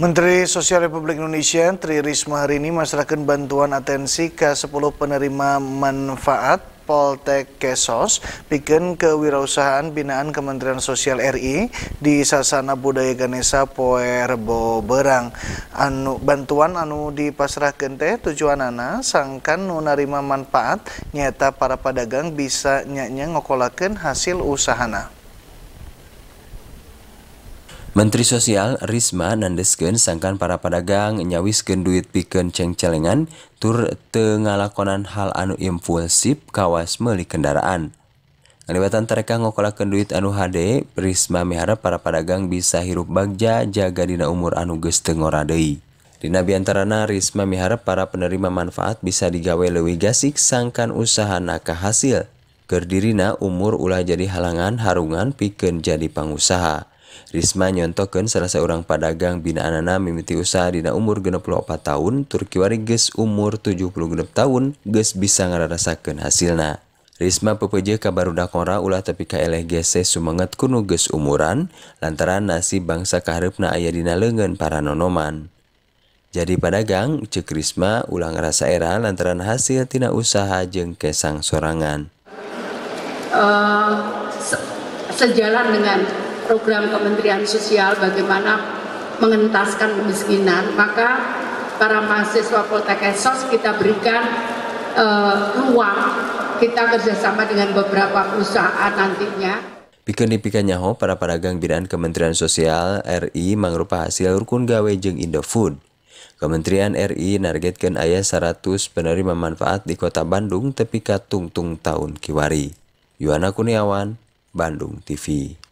Menteri Sosial Republik Indonesia Tri Risma hari ini masyarakat bantuan atensi ke 10 penerima manfaat Poltek Kesos bikin kewirausahaan binaan Kementerian Sosial RI di Sasana Budaya Ganesa Poerbo Berang. Anu, bantuan anu di gente tujuan tujuanana sangkan menerima manfaat nyata para pedagang bisa nyanyi ngokolakan hasil usahana. Menteri Sosial Risma Nandesken sangkan para pedagang nyawisken duit piken ceng-celengan tur tengalakonan hal anu impulsif kawas meli kendaraan. Ngaliwatan tereka ngokolakeun duit anu hade, Risma miharap para pedagang bisa hirup bagja jaga dina umur anu geus tengoradei. Dina biantarana Risma miharap para penerima manfaat bisa digawe lewi gasik sangkan usaha naka hasil. Gerdirina umur ulah jadi halangan harungan piken jadi pangusaha. Risma nyontokkan salah seorang padagang binaanana mimiti usaha dina umur 64 tahun, Turki wari geus umur 76 tahun ges bisa ngararasakeun hasilnya. Risma pepeje udah kora ulah tapi kaeleh gese sumenget kuno ges umuran lantaran nasi bangsa kaharepna ayah dina lengan para nonoman. Jadi padagang, cek Risma ulang rasa era lantaran hasil tina usaha jeng kesang sorangan. Uh, se sejalan dengan program Kementerian Sosial bagaimana mengentaskan kemiskinan, maka para mahasiswa Poltek Esos kita berikan uh, ruang kita kerjasama dengan beberapa perusahaan nantinya. Bikin pikun nyaho para pedagang binaan Kementerian Sosial RI mangrupa hasil rukun gawe jeng Indofood. Kementerian RI nargetkan ayah 100 penerima manfaat di kota Bandung tepi katung-tung tahun kiwari. Yuana Kuniawan, Bandung TV.